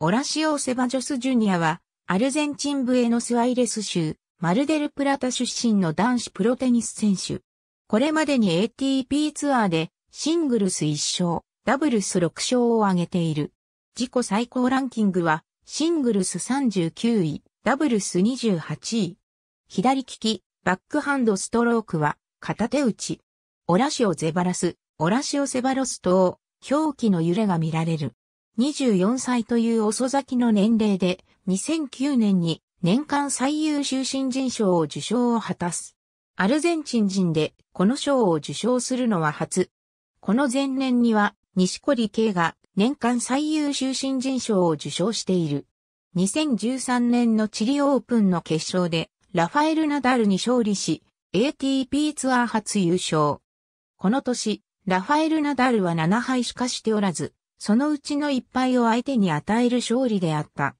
オラシオ・セバジョス・ジュニアは、アルゼンチンブエノスアイレス州、マルデル・プラタ出身の男子プロテニス選手。これまでに ATP ツアーで、シングルス1勝、ダブルス6勝を挙げている。自己最高ランキングは、シングルス39位、ダブルス28位。左利き、バックハンドストロークは、片手打ち。オラシオ・ゼバラス、オラシオ・セバロス等、表記の揺れが見られる。24歳という遅咲きの年齢で、2009年に年間最優秀新人賞を受賞を果たす。アルゼンチン人でこの賞を受賞するのは初。この前年には、西堀圭が年間最優秀新人賞を受賞している。2013年のチリオープンの決勝で、ラファエル・ナダルに勝利し、ATP ツアー初優勝。この年、ラファエル・ナダルは7敗しかしておらず、そのうちの1敗を相手に与える勝利であった。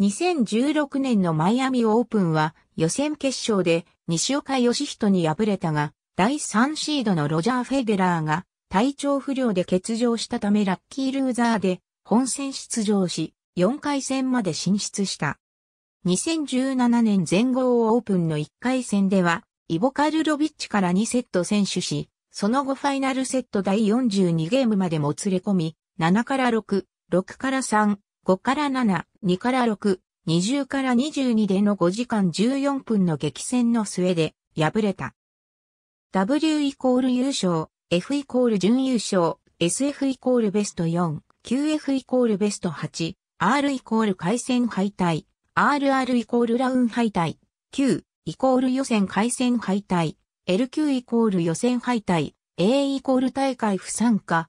2016年のマイアミオープンは予選決勝で西岡義人に敗れたが、第3シードのロジャー・フェデラーが体調不良で欠場したためラッキールーザーで本戦出場し、4回戦まで進出した。2017年全豪オープンの1回戦では、イボカルロビッチから2セット選手し、その後ファイナルセット第42ゲームまでもつれ込み、7から6、6から3、5から7、2から6、20から22での5時間14分の激戦の末で敗れた。W イコール優勝、F イコール準優勝、SF イコールベスト4、QF イコールベスト8、R イコール回戦敗退、RR イコールラウン敗退、Q イコール予選回戦敗退、LQ イコール予選敗退、A イコール大会不参加、